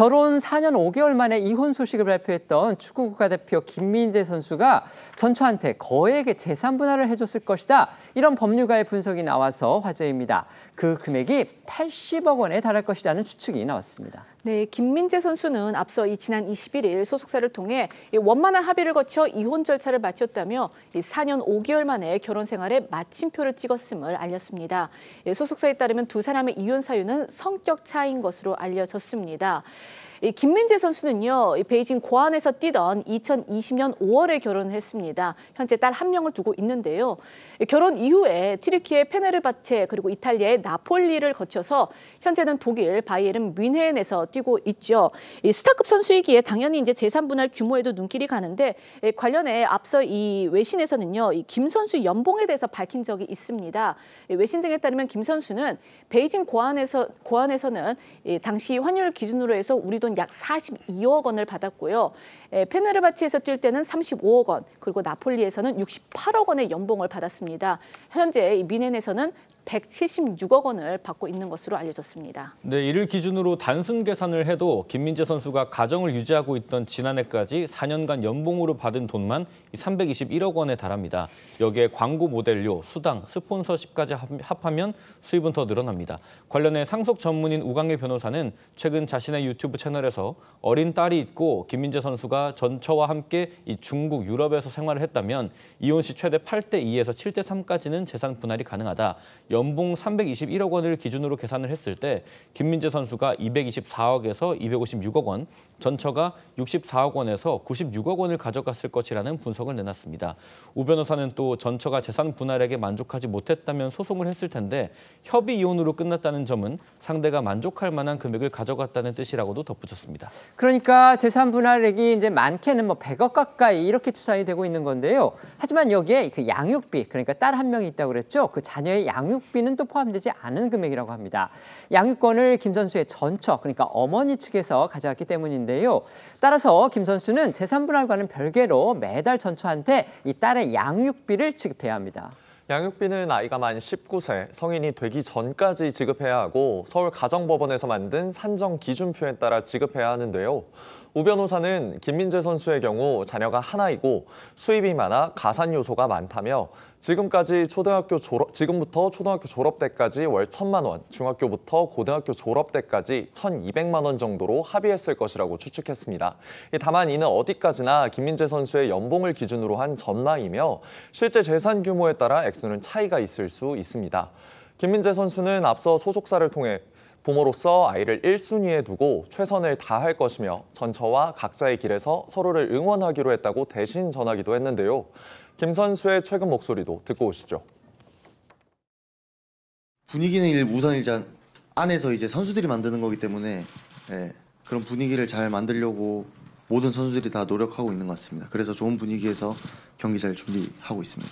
결혼 4년 5개월 만에 이혼 소식을 발표했던 축구 국가대표 김민재 선수가 전처한테 거액의 재산 분할을 해줬을 것이다. 이런 법률가의 분석이 나와서 화제입니다. 그 금액이 80억 원에 달할 것이라는 추측이 나왔습니다. 네, 김민재 선수는 앞서 이 지난 21일 소속사를 통해 원만한 합의를 거쳐 이혼 절차를 마쳤다며 4년 5개월 만에 결혼 생활에 마침표를 찍었음을 알렸습니다. 예, 소속사에 따르면 두 사람의 이혼 사유는 성격 차이인 것으로 알려졌습니다. 김민재 선수는요, 베이징 고안에서 뛰던 2020년 5월에 결혼했습니다. 현재 딸 한 명을 두고 있는데요. 결혼 이후에 튀르키의 페네르바체 그리고 이탈리아의 나폴리를 거쳐서 현재는 독일 바이에른 뮌헨에서 뛰고 있죠. 이 스타급 선수이기에 당연히 이제 재산 분할 규모에도 눈길이 가는데 관련해 앞서 이 외신에서는요, 김 선수 연봉에 대해서 밝힌 적이 있습니다. 외신 등에 따르면 김 선수는 베이징 고안에서 고안에서는 당시 환율 기준으로 해서 우리 돈 돈약 42억 원을 받았고요. 예, 페네르바치에서 뛸 때는 35억 원, 그리고 나폴리에서는 68억 원의 연봉을 받았습니다. 현재 미넨에서는 176억 원을 받고 있는 것으로 알려졌습니다. 네, 이를 기준으로 단순 계산을 해도 김민재 선수가 가정을 유지하고 있던 지난해까지 4년간 연봉으로 받은 돈만 321억 원에 달합니다. 여기에 광고 모델료, 수당, 스폰서십까지 합하면 수입은 더 늘어납니다. 관련해 상속 전문인 우강일 변호사는 최근 자신의 유튜브 채널에서 어린 딸이 있고 김민재 선수가 전처와 함께 이 중국, 유럽에서 생활을 했다면 이혼 시 최대 8대 2에서 7대 3까지는 재산 분할이 가능하다. 연봉 321억 원을 기준으로 계산을 했을 때 김민재 선수가 224억에서 256억 원, 전처가 64억 원에서 96억 원을 가져갔을 것이라는 분석을 내놨습니다. 우 변호사는 또 전처가 재산 분할에게 만족하지 못했다면 소송을 했을 텐데 협의 이혼으로 끝났다는 점은 상대가 만족할 만한 금액을 가져갔다는 뜻이라고도 덧붙였습니다. 그러니까 재산 분할액이 이제 많게는 뭐 100억 가까이 이렇게 추산이 되고 있는 건데요. 하지만 여기에 그 양육비, 그러니까 딸 한 명이 있다고 그랬죠. 그 자녀의 양육 양육비는 또 포함되지 않은 금액이라고 합니다. 양육권을 김 선수의 전처, 그러니까 어머니 측에서 가져왔기 때문인데요. 따라서 김 선수는 재산분할과는 별개로 매달 전처한테 이 딸의 양육비를 지급해야 합니다. 양육비는 아이가 만 19세, 성인이 되기 전까지 지급해야 하고 서울 가정법원에서 만든 산정 기준표에 따라 지급해야 하는데요. 우 변호사는 김민재 선수의 경우 자녀가 하나이고 수입이 많아 가산 요소가 많다며 지금까지 초등학교 졸업, 지금부터 초등학교 졸업 때까지 월 천만 원, 중학교부터 고등학교 졸업 때까지 천이백만원 정도로 합의했을 것이라고 추측했습니다. 다만 이는 어디까지나 김민재 선수의 연봉을 기준으로 한 전망이며 실제 재산 규모에 따라 액수는 차이가 있을 수 있습니다. 김민재 선수는 앞서 소속사를 통해 부모로서 아이를 1순위에 두고 최선을 다할 것이며 전처와 각자의 길에서 서로를 응원하기로 했다고 대신 전하기도 했는데요. 김 선수의 최근 목소리도 듣고 오시죠. 분위기는 우선 일단 안에서 이제 선수들이 만드는 거기 때문에 예, 그런 분위기를 잘 만들려고 모든 선수들이 다 노력하고 있는 것 같습니다. 그래서 좋은 분위기에서 경기 잘 준비하고 있습니다.